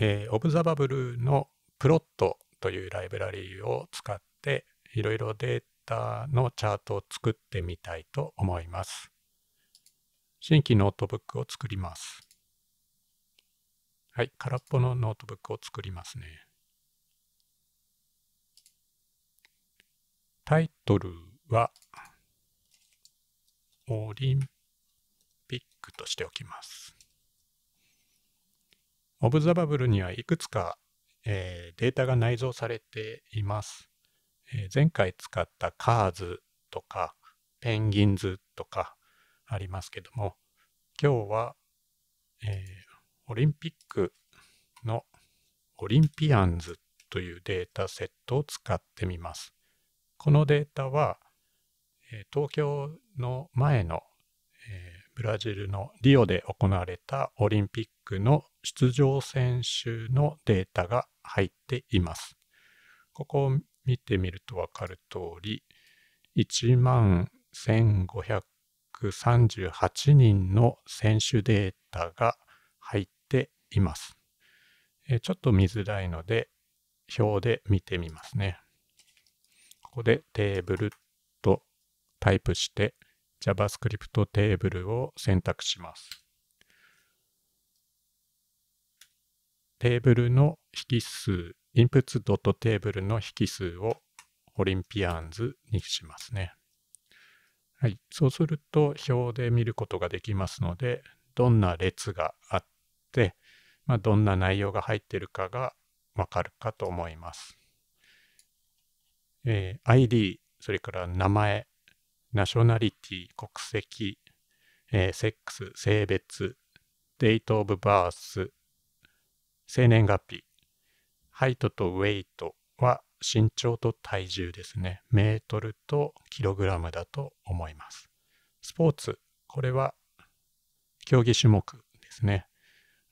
えー、オブザバブルのプロットというライブラリーを使っていろいろデータのチャートを作ってみたいと思います。新規ノートブックを作ります。はい、空っぽのノートブックを作りますね。タイトルはオリンピックとしておきます。オブザバブルにはいくつか、えー、データが内蔵されています。えー、前回使ったカーズとかペンギンズとかありますけども、今日は、えー、オリンピックのオリンピアンズというデータセットを使ってみます。このデータは、東京の前のブラジルのリオで行われたオリンピックの出場選手のデータが入っています。ここを見てみるとわかる通り、1万1538人の選手データが入っています。えちょっと見づらいので、表で見てみますね。ここでテーブルとタイプして JavaScript テーブルを選択します。テーブルの引数、inputs.table の引数をオリンピアンズにしますね。はい、そうすると表で見ることができますので、どんな列があって、まあ、どんな内容が入っているかがわかるかと思います。えー、ID、それから名前、ナショナリティ、国籍、えー、セックス、性別、デート・オブ・バース、生年月日、ハイトとウェイトは身長と体重ですね。メートルとキログラムだと思います。スポーツ、これは競技種目ですね。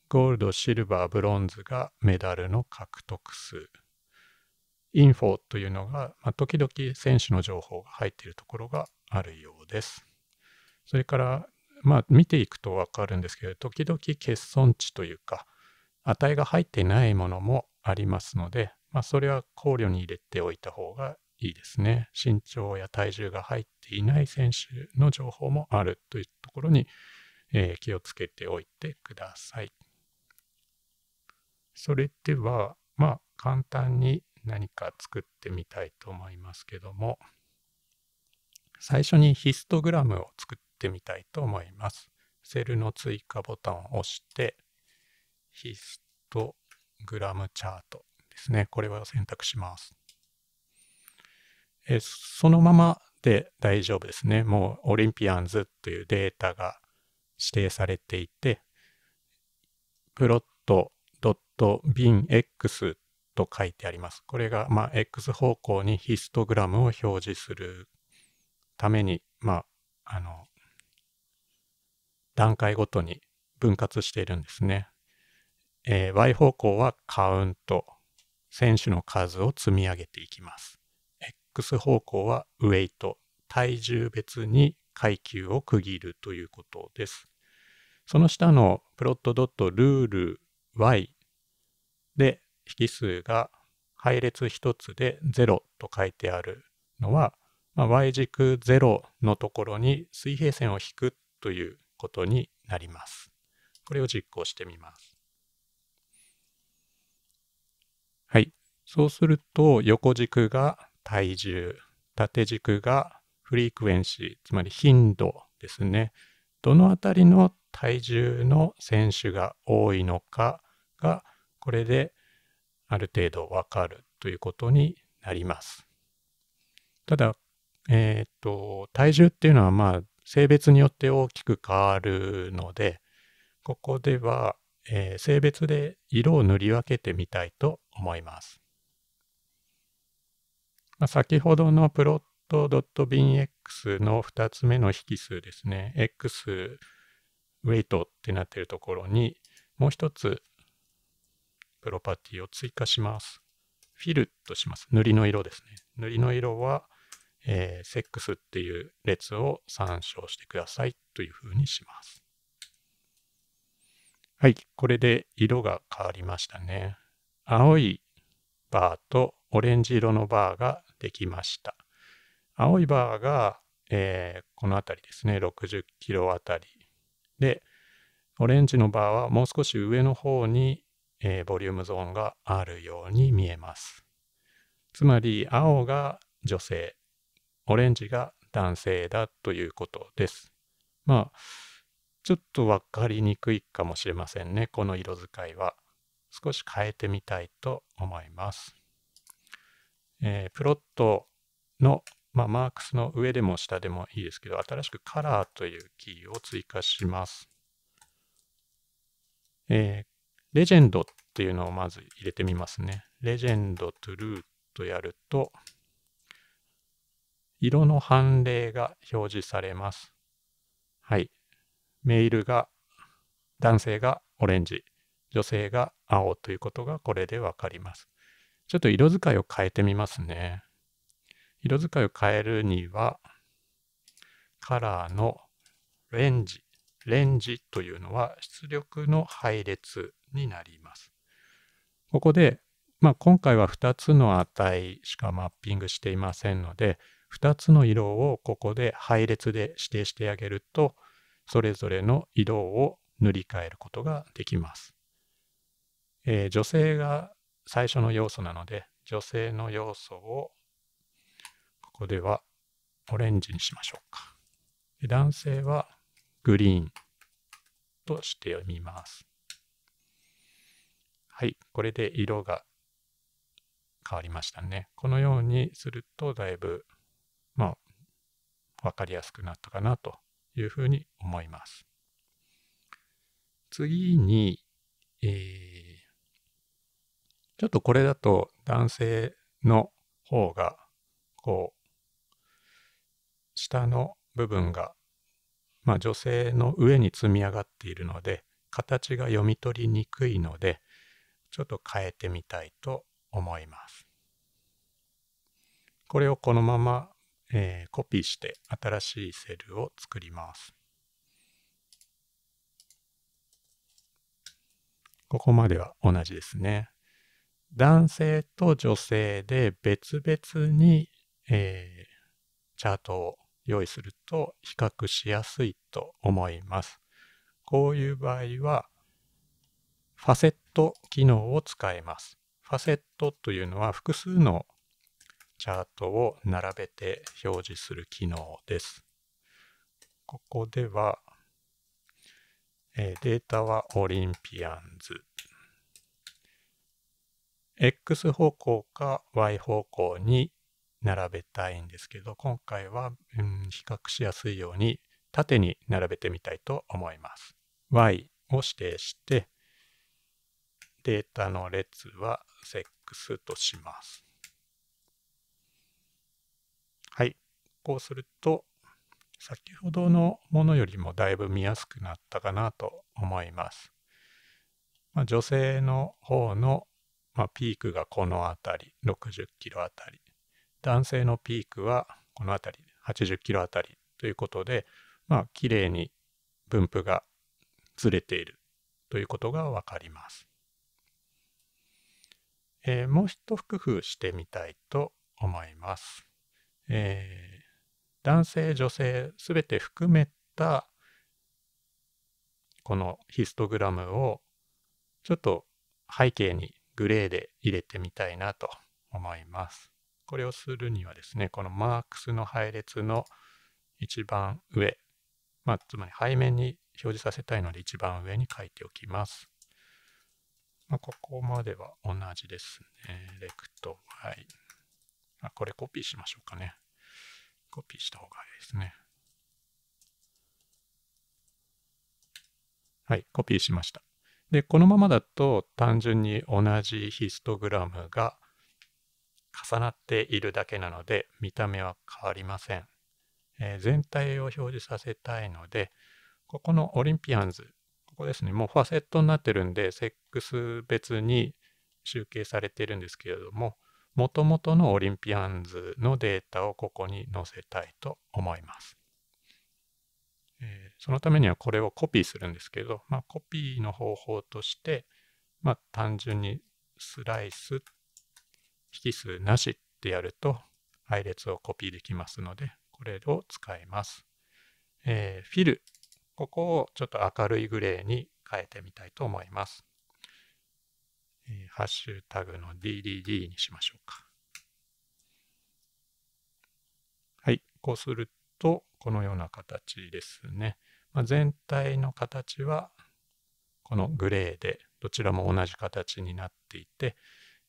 ゴールド、シルバー、ブロンズがメダルの獲得数。インフォというのが、まあ、時々選手の情報が入っているところがあるようです。それから、まあ、見ていくと分かるんですけど、時々欠損値というか、値が入っていないものもありますので、まあ、それは考慮に入れておいた方がいいですね。身長や体重が入っていない選手の情報もあるというところに、えー、気をつけておいてください。それでは、まあ、簡単に何か作ってみたいと思いますけども、最初にヒストグラムを作ってみたいと思います。セルの追加ボタンを押して、ヒストグラムチャートですね。これを選択します。えそのままで大丈夫ですね。もうオリンピアンズというデータが指定されていて、プロット .binx と書いてあります。これが、まあ、X 方向にヒストグラムを表示するために、まあ、あの、段階ごとに分割しているんですね。えー、Y 方向はカウント、選手の数を積み上げていきます。X 方向はウェイト、体重別に階級を区切るということです。その下のプロットドットルール Y で引数が配列1つで0と書いてあるのはまあ、y 軸0のところに水平線を引くということになります。これを実行してみます。はい。そうすると横軸が体重、縦軸がフリークエンシー、つまり頻度ですね。どのあたりの体重の選手が多いのかが、これである程度わかるということになります。ただ、えー、っと、体重っていうのはまあ、性別によって大きく変わるので、ここでは、えー、性別で色を塗り分けてみたいと思います。まあ、先ほどのプロット .binx の2つ目の引数ですね、x ウェイトってなってるところに、もう一つプロパティを追加します。フィルとします。塗りの色ですね。塗りの色は、えー、セックスっていう列を参照してくださいというふうにします。はい、これで色が変わりましたね。青いバーとオレンジ色のバーができました。青いバーが、えー、この辺りですね、60キロあたりで、オレンジのバーはもう少し上の方に、えー、ボリュームゾーンがあるように見えます。つまり青が女性、オレンジが男性だということです。まあ、ちょっと分かりにくいかもしれませんね、この色使いは。少し変えてみたいと思います。えー、プロットの、まあ、マークスの上でも下でもいいですけど、新しくカラーというキーを追加します。えー、レジェンドっていうのをまず入れてみますね。レジェンドトゥルーとやると、色の判例が表示されます。はい。メールが、男性がオレンジ、女性が青ということがこれでわかります。ちょっと色使いを変えてみますね。色使いを変えるには、カラーのレンジ、レンジというのは出力の配列になります。ここで、まあ、今回は2つの値しかマッピングしていませんので、2つの色をここで配列で指定してあげると、それぞれの色を塗り替えることができます。えー、女性が最初の要素なので、女性の要素をここではオレンジにしましょうか。男性はグリーンとしてみます。はい、これで色が変わりましたね。このようにするとだいぶ分かりやすくなったかなというふうに思います。次に、えー、ちょっとこれだと男性の方が、こう、下の部分が、まあ女性の上に積み上がっているので、形が読み取りにくいので、ちょっと変えてみたいと思います。これをこのままえー、コピーして新しいセルを作ります。ここまでは同じですね。男性と女性で別々に、えー、チャートを用意すると比較しやすいと思います。こういう場合は、ファセット機能を使います。ファセットというのは複数のチャートを並べて表示する機能です。ここでは、えデータはオリンピアンズ。X 方向か Y 方向に並べたいんですけど、今回は、うん、比較しやすいように縦に並べてみたいと思います。Y を指定して、データの列は SEX とします。こうすると、先ほどのものよりもだいぶ見やすくなったかなと思います。まあ、女性の方の、まあ、ピークがこの辺り、60キロあたり。男性のピークはこの辺り、80キロあたりということで、まあ、綺麗に分布がずれているということがわかります。えー、もう一工夫してみたいと思います。えー男性女性全て含めたこのヒストグラムをちょっと背景にグレーで入れてみたいなと思います。これをするにはですね、このマークスの配列の一番上、まあ、つまり背面に表示させたいので一番上に書いておきます。まあ、ここまでは同じですね。レクト。はい。あこれコピーしましょうかね。コピーした方がいいですね。はい、コピーしました。で、このままだと単純に同じヒストグラムが重なっているだけなので見た目は変わりません。えー、全体を表示させたいので、ここのオリンピアンズ、ここですね、もうファセットになってるんで、セックス別に集計されているんですけれども、もともとのオリンピアンズのデータをここに載せたいと思います。えそのためにはこれをコピーするんですけど、まあ、コピーの方法として、まあ、単純にスライス引数なしってやると配列をコピーできますので、これを使います。えー、フィル、ここをちょっと明るいグレーに変えてみたいと思います。えー、ハッシュタグの DDD にしましょうか。はい、こうすると、このような形ですね。まあ、全体の形は、このグレーで、どちらも同じ形になっていて、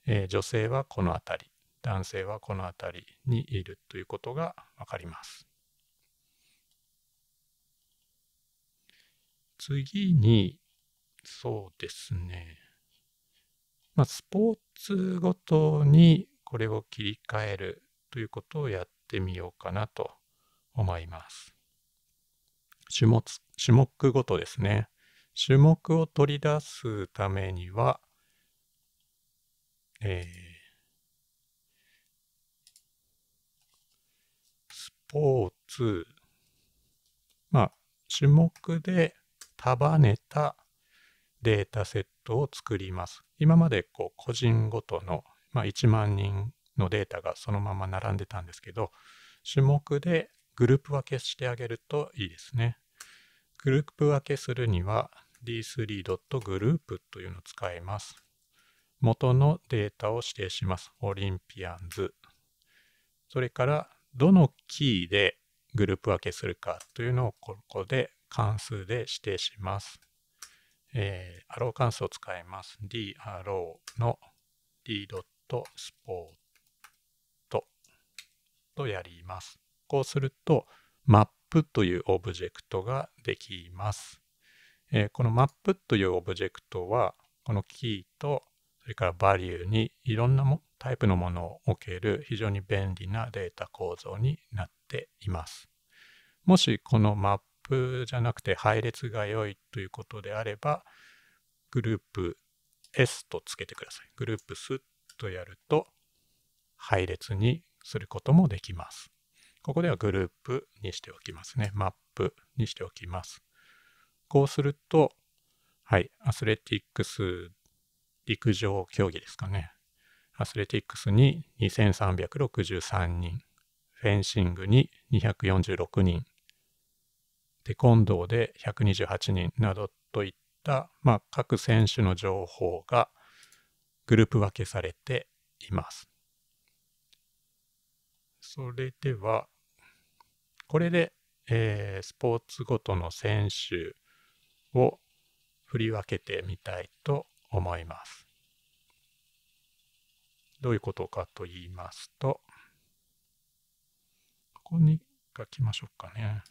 えー、女性はこの辺り、男性はこの辺りにいるということが分かります。次に、そうですね。まあ、スポーツごとにこれを切り替えるということをやってみようかなと思います。種目種目ごとですね。種目を取り出すためには、えー、スポーツ、まあ、種目で束ねたデータセットを作ります。今までこう個人ごとの、まあ、1万人のデータがそのまま並んでたんですけど種目でグループ分けしてあげるといいですね。グループ分けするには d3.group というのを使います。元のデータを指定します。オリンピアンズ。それからどのキーでグループ分けするかというのをここで関数で指定します。えー、アロー関数を使います。d アローの d ドットスポートとやります。こうすると、マップというオブジェクトができます。えー、このマップというオブジェクトは、このキーと、それからバリューにいろんなもタイプのものを置ける非常に便利なデータ構造になっています。もしこのマップじゃなくて配列が良いということであれば、グループ S とつけてください。グループスとやると配列にすることもできます。ここではグループにしておきますね。マップにしておきます。こうすると、はい、アスレティックス陸上競技ですかね。アスレティックスに2363人、フェンシングに246人、テコンドーで128人などといった、まあ、各選手の情報がグループ分けされています。それでは、これで、えー、スポーツごとの選手を振り分けてみたいと思います。どういうことかと言いますと、ここに書きましょうかね。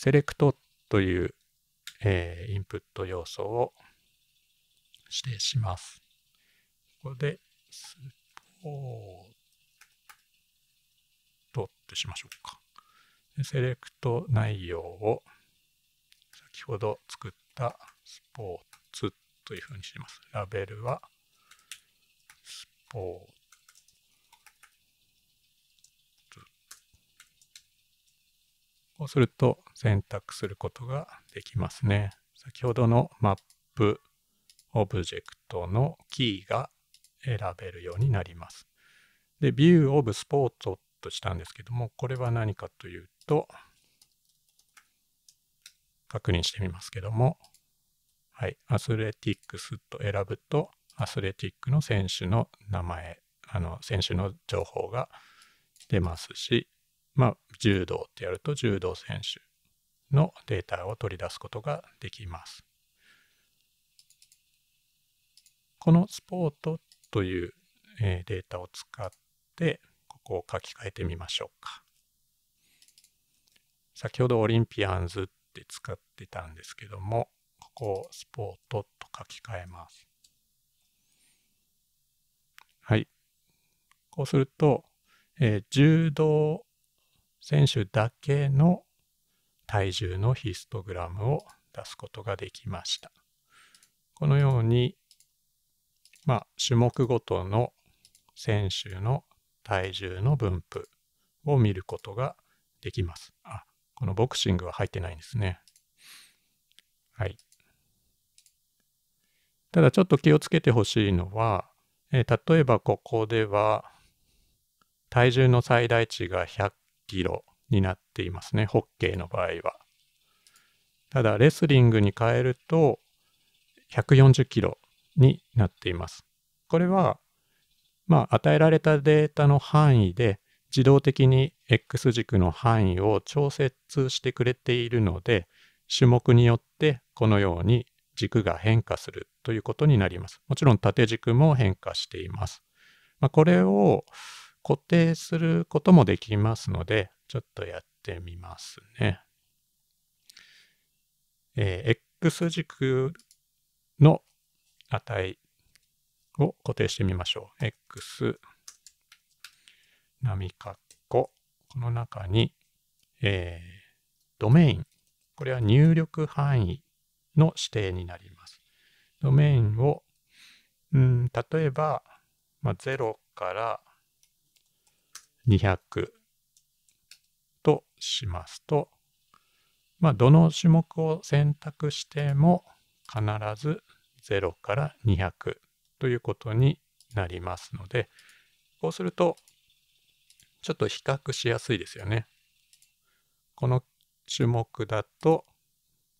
セレクトという、えー、インプット要素を指定します。ここで、スポートってしましょうか。セレクト内容を先ほど作ったスポーツというふうにします。ラベルはスポーツ。こうすると、選択することができますね。先ほどのマップオブジェクトのキーが選べるようになります。で、View of Sports としたんですけども、これは何かというと、確認してみますけども、はい、アスレティックスと選ぶと、アスレティックの選手の名前、あの、選手の情報が出ますし、まあ、柔道ってやると柔道選手、のデータを取り出すことができます。このスポートというデータを使って、ここを書き換えてみましょうか。先ほどオリンピアンズって使ってたんですけども、ここをスポートと書き換えます。はい。こうすると、えー、柔道選手だけの体重のヒストグラムを出すことができました。このように、まあ、種目ごとの選手の体重の分布を見ることができます。あ、このボクシングは入ってないんですね。はい。ただちょっと気をつけてほしいのは、えー、例えばここでは体重の最大値が100キロになっていますね、ホッケーの場合は。ただ、レスリングに変えると、140キロになっています。これは、まあ、与えられたデータの範囲で、自動的に X 軸の範囲を調節してくれているので、種目によってこのように軸が変化するということになります。もちろん縦軸も変化しています。まあ、これを固定することもできますので、ちょっとやってみますね。えー、X 軸の値を固定してみましょう。X 波括弧この中に、えー、ドメインこれは入力範囲の指定になります。ドメインを、うん、例えば、まあ、0から200しますと、まあ、どの種目を選択しても必ず0から200ということになりますので、こうすると、ちょっと比較しやすいですよね。この種目だと、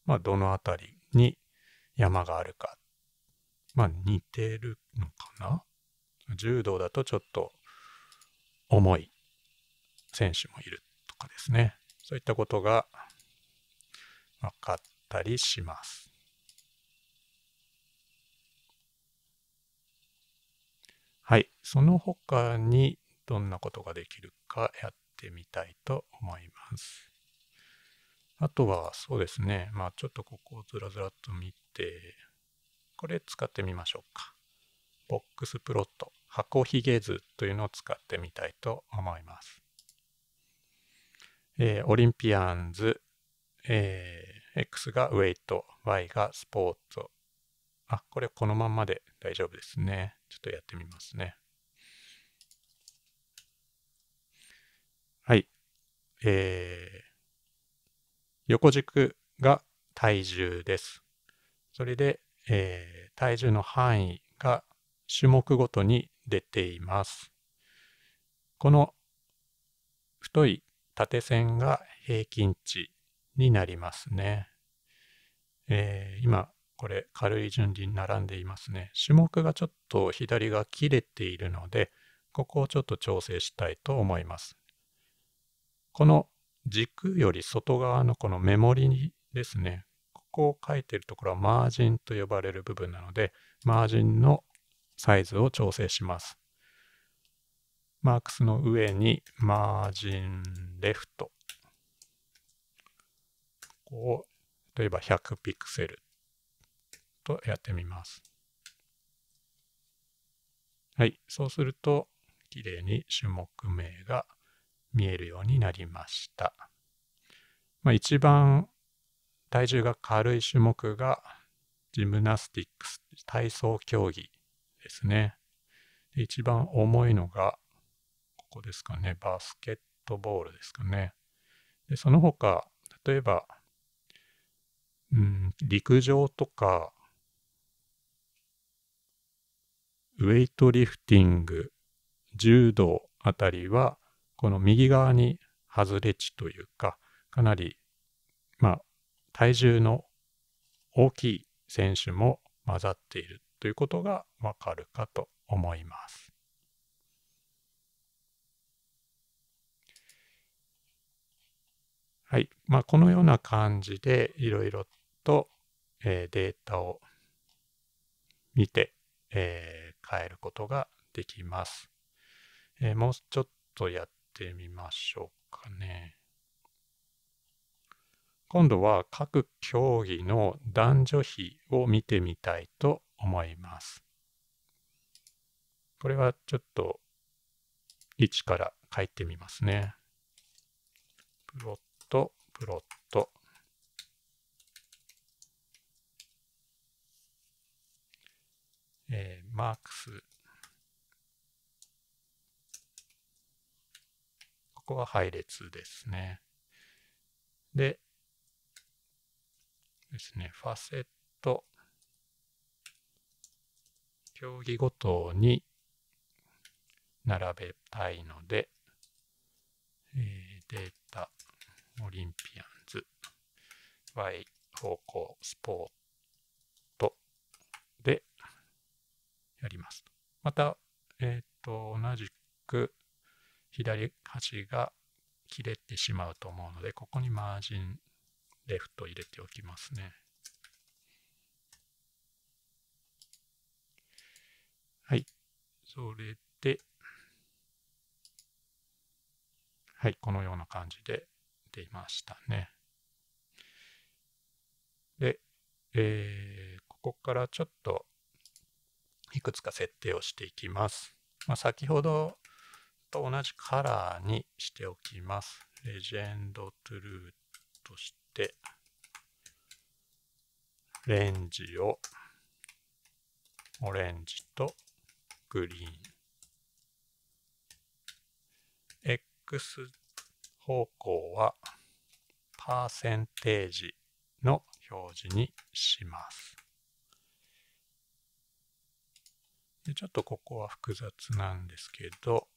まあ、どの辺りに山があるか。まあ、似てるのかな柔道だとちょっと重い選手もいる。かですね。そういったことが分かったりします。はい。その他にどんなことができるかやってみたいと思います。あとはそうですね。まあちょっとここをずらずらっと見て、これ使ってみましょうか。ボックスプロット、箱ひげ図というのを使ってみたいと思います。えー、オリンピアンズ、えー、X がウェイト、Y がスポーツ。あ、これこのまんまで大丈夫ですね。ちょっとやってみますね。はい。えー、横軸が体重です。それで、えー、体重の範囲が種目ごとに出ています。この太い縦線が平均値になりますね。えー、今、これ軽い順に並んでいますね。種目がちょっと左が切れているので、ここをちょっと調整したいと思います。この軸より外側のこのメモリですね。ここを書いてるところはマージンと呼ばれる部分なので、マージンのサイズを調整します。マークスの上にマージンレフトを例えば100ピクセルとやってみます。はい、そうするときれいに種目名が見えるようになりました。まあ、一番体重が軽い種目がジムナスティックス体操競技ですね。一番重いのがこですかね、バスケットボールですかね。でその他、例えば、うん、陸上とか、ウェイトリフティング、柔道あたりは、この右側に外れ値というか、かなり、まあ、体重の大きい選手も混ざっているということがわかるかと思います。はい。まあ、このような感じでいろいろと、えー、データを見て、えー、変えることができます、えー、もうちょっとやってみましょうかね。今度は各競技の男女比を見てみたいと思います。これはちょっと位置から書いてみますね。プロップロット。えー、マークス。ここは配列ですね。で、ですね、ファセット。競技ごとに並べたいので、えー、デーオリンピアンズ Y 方向スポートでやりますまた、えっ、ー、と同じく左端が切れてしまうと思うのでここにマージンレフト入れておきますねはいそれではいこのような感じでていましたね。で、えー、ここからちょっといくつか設定をしていきます。まあ、先ほどと同じカラーにしておきます。レジェンドトゥルーとして、レンジをオレンジとグリーン。X 方向はパーセンテージの表示にします。でちょっとここは複雑なんですけど、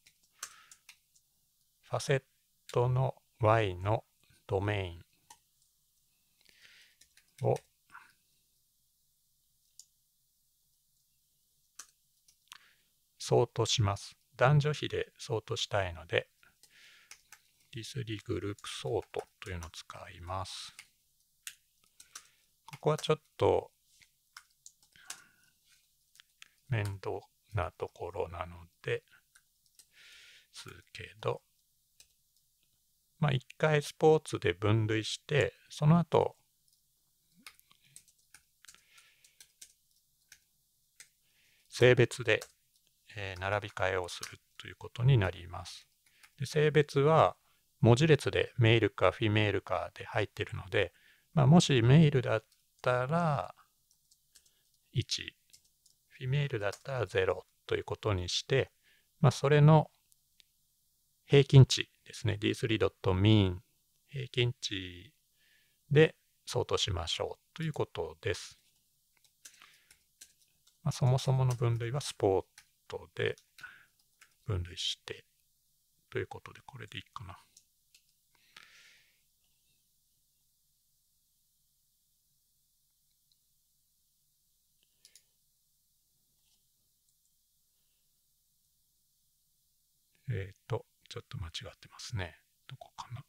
ファセットの y のドメインを相当します。男女比で相当したいので、ディスリグループソートというのを使います。ここはちょっと面倒なところなのですけど、まあ一回スポーツで分類して、その後、性別で並び替えをするということになります。で性別は文字列でメールかフィメールかで入ってるので、まあ、もしメールだったら1、フィメールだったら0ということにして、まあ、それの平均値ですね、d3.mean 平均値で相当しましょうということです。まあ、そもそもの分類はスポートで分類してということで、これでいいかな。えっ、ー、と、ちょっと間違ってますね。どこかな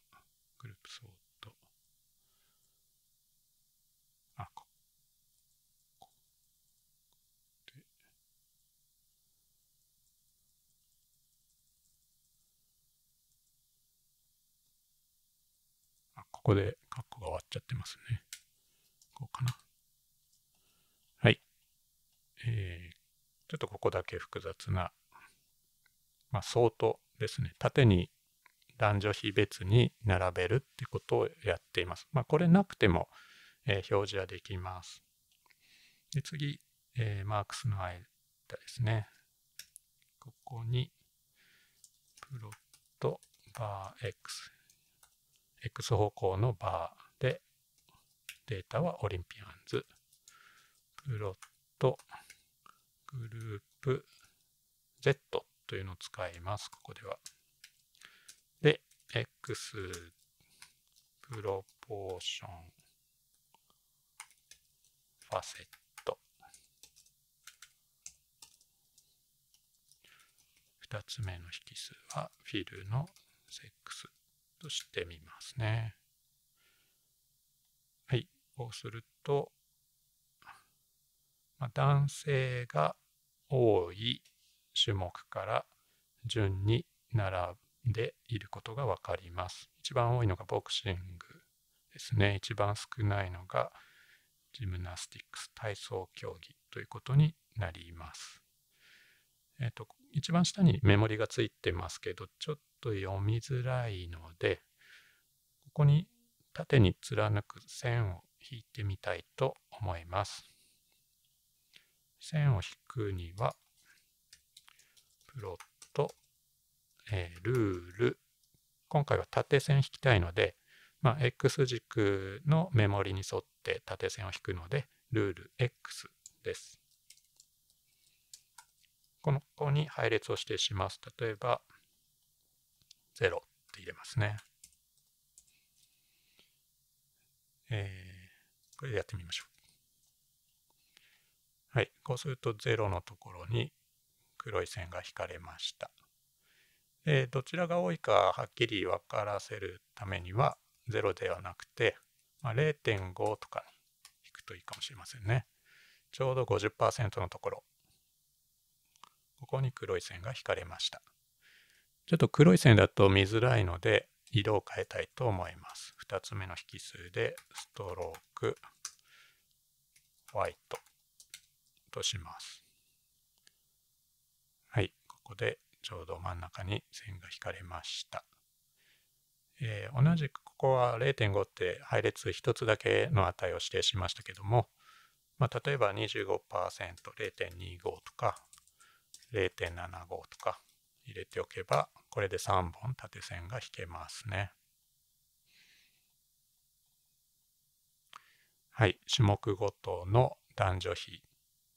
グループソート。あ、ここで。あ、ここでカッコが終わっちゃってますね。こうかな。はい。えー、ちょっとここだけ複雑なまあ、相当ですね、縦に男女比別に並べるってことをやっています。まあ、これなくても、えー、表示はできます。で次、えー、マークスの間ですね。ここに、プロットバー X。X 方向のバーで、データはオリンピアンズ。プロットグループ Z というのを使います、ここでは。で、X プロポーションファセット。2つ目の引数はフィルのセックスとしてみますね。はい、こうすると、まあ、男性が多い種目から順に並んでいることが分かります。一番多いのがボクシングですね。一番少ないのがジムナスティックス、体操競技ということになります。えっ、と、一番下にメモリがついてますけど、ちょっと読みづらいので、ここに縦に貫く線を引いてみたいと思います。線を引くには、プロット、えー、ルール。今回は縦線引きたいので、まあ、X 軸のメモリに沿って縦線を引くので、ルール X です。このここに配列を指定します。例えば、0って入れますね。えー、これでやってみましょう。はい。こうすると0のところに黒い線が引かれました。でどちらが多いかはっきり分からせるためには0ではなくて、まあ、0.5とかに引くといいかもしれませんね。ちょうど50%のところ。ここに黒い線が引かれました。ちょっと黒い線だと見づらいので色を変えたいと思います。2つ目の引数でストローク、ホワイトとします。こでちょうど真ん中に線が引かれました。えー、同じくここは0.5って配列1つだけの値を指定しましたけども、まあ、例えば2 5 0 .25 とか0.75とか入れておけばこれで3本縦線が引けますね。はい、種目ごとの男女比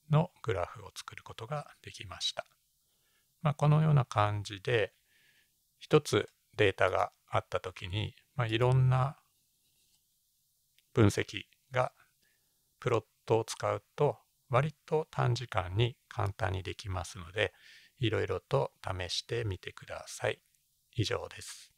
のグラフを作ることができました。まあ、このような感じで一つデータがあった時に、まあ、いろんな分析がプロットを使うと割と短時間に簡単にできますのでいろいろと試してみてください。以上です。